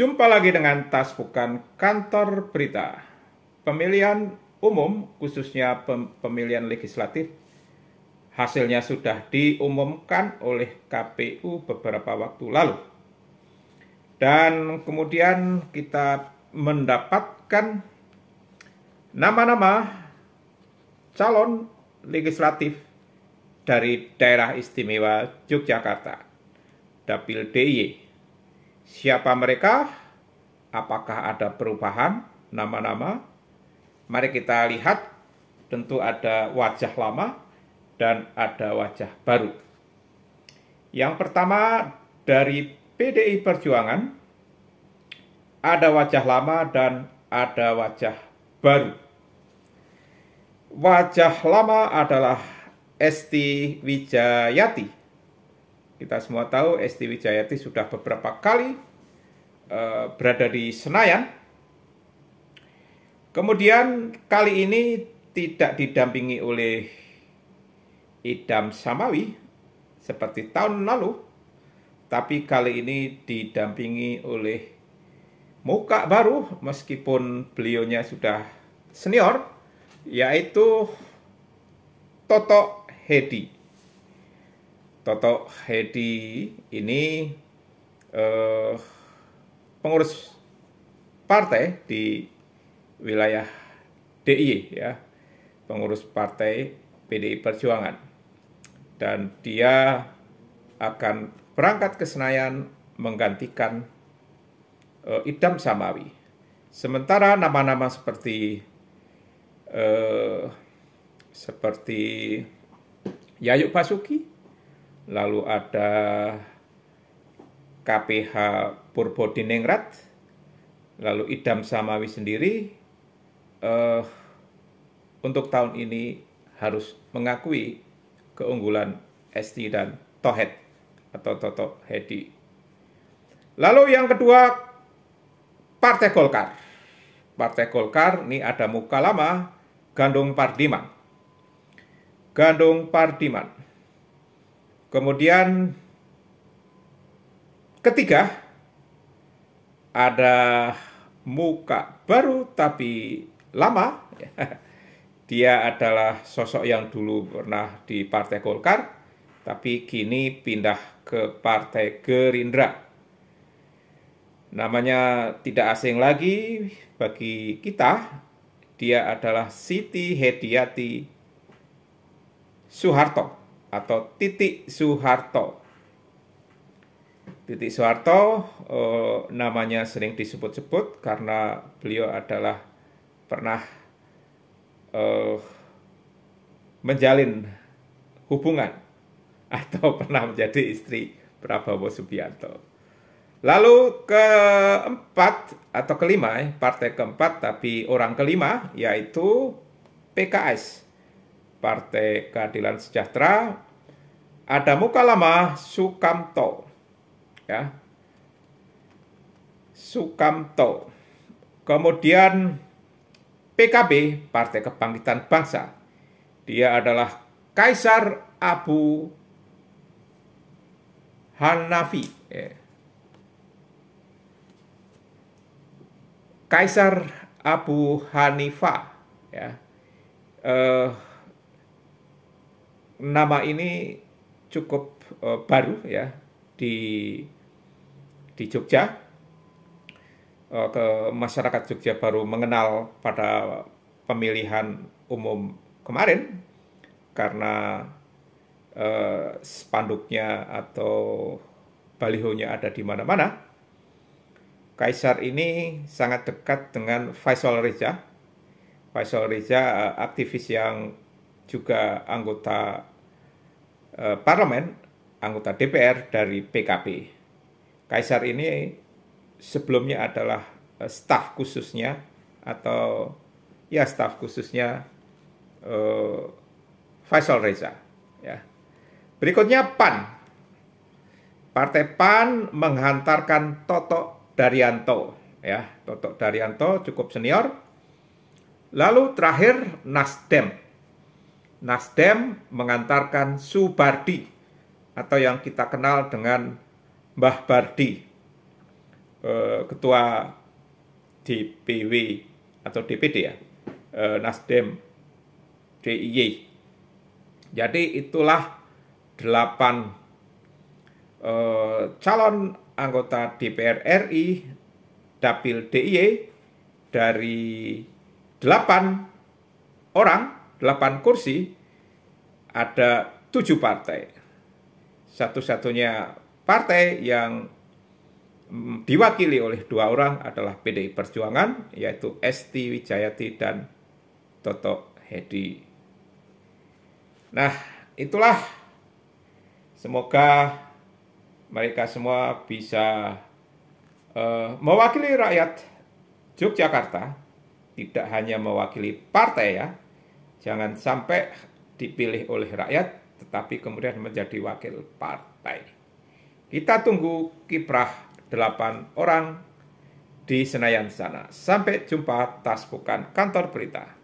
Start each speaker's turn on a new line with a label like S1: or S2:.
S1: Jumpa lagi dengan Tas Bukan Kantor Berita. Pemilihan umum, khususnya pem pemilihan legislatif, hasilnya sudah diumumkan oleh KPU beberapa waktu lalu. Dan kemudian kita mendapatkan nama-nama calon legislatif dari daerah istimewa Yogyakarta, Dapil DIY Siapa mereka? Apakah ada perubahan nama-nama? Mari kita lihat, tentu ada wajah lama dan ada wajah baru. Yang pertama dari PDI Perjuangan, ada wajah lama dan ada wajah baru. Wajah lama adalah Esti Wijayati kita semua tahu Esti Wijayati sudah beberapa kali eh, berada di Senayan. Kemudian kali ini tidak didampingi oleh Idam Samawi seperti tahun lalu, tapi kali ini didampingi oleh muka baru meskipun beliaunya sudah senior yaitu Toto Hedi. Toto Hedi ini eh, pengurus partai di wilayah DIY ya, pengurus partai PDI Perjuangan. Dan dia akan berangkat ke Senayan menggantikan eh, Idam Samawi. Sementara nama-nama seperti eh, seperti Yayuk Basuki lalu ada KPH Purbodiningrat, lalu Idam Samawi sendiri eh, untuk tahun ini harus mengakui keunggulan ST dan Tohet atau Toto Hedi. Lalu yang kedua, Partai Golkar. Partai Golkar ini ada muka lama, Gandung Pardiman. Gandung Pardiman Kemudian ketiga ada muka baru tapi lama. Dia adalah sosok yang dulu pernah di Partai Golkar, tapi kini pindah ke Partai Gerindra. Namanya tidak asing lagi bagi kita. Dia adalah Siti Hediati Soeharto atau Titik Soeharto. Titik Soeharto eh, namanya sering disebut-sebut karena beliau adalah pernah eh, menjalin hubungan atau pernah menjadi istri Prabowo Subianto. Lalu keempat atau kelima, eh, partai keempat tapi orang kelima yaitu PKS. Partai Keadilan Sejahtera ada muka lama Sukamto ya Sukamto kemudian PKB Partai Kebangkitan Bangsa dia adalah Kaisar Abu Hanafi ya. Kaisar Abu Hanifa ya eh, nama ini cukup uh, baru ya di di Jogja uh, ke masyarakat Jogja baru mengenal pada pemilihan umum kemarin karena uh, spanduknya atau balihonya ada di mana-mana. Kaisar ini sangat dekat dengan Faisal Reza. Faisal Reza aktivis yang juga anggota eh, parlemen, anggota DPR dari PKP. Kaisar ini sebelumnya adalah eh, staf khususnya atau ya staf khususnya eh, Faisal Reza. Ya. Berikutnya PAN. Partai PAN menghantarkan Toto Daryanto. Ya, Toto Daryanto cukup senior. Lalu terakhir Nasdem Nasdem mengantarkan Subardi atau yang kita kenal dengan Mbah Bardi, eh, ketua DPW atau DPD ya, eh, Nasdem DIY. Jadi itulah delapan eh, calon anggota DPR RI Dapil DIY dari delapan orang 8 kursi ada tujuh partai. Satu-satunya partai yang mm, diwakili oleh dua orang adalah PDI Perjuangan yaitu st Wijayati dan Toto Hedi. Nah, itulah semoga mereka semua bisa uh, mewakili rakyat Yogyakarta, tidak hanya mewakili partai ya, Jangan sampai dipilih oleh rakyat, tetapi kemudian menjadi wakil partai. Kita tunggu kiprah delapan orang di Senayan sana. Sampai jumpa, tas bukan kantor berita.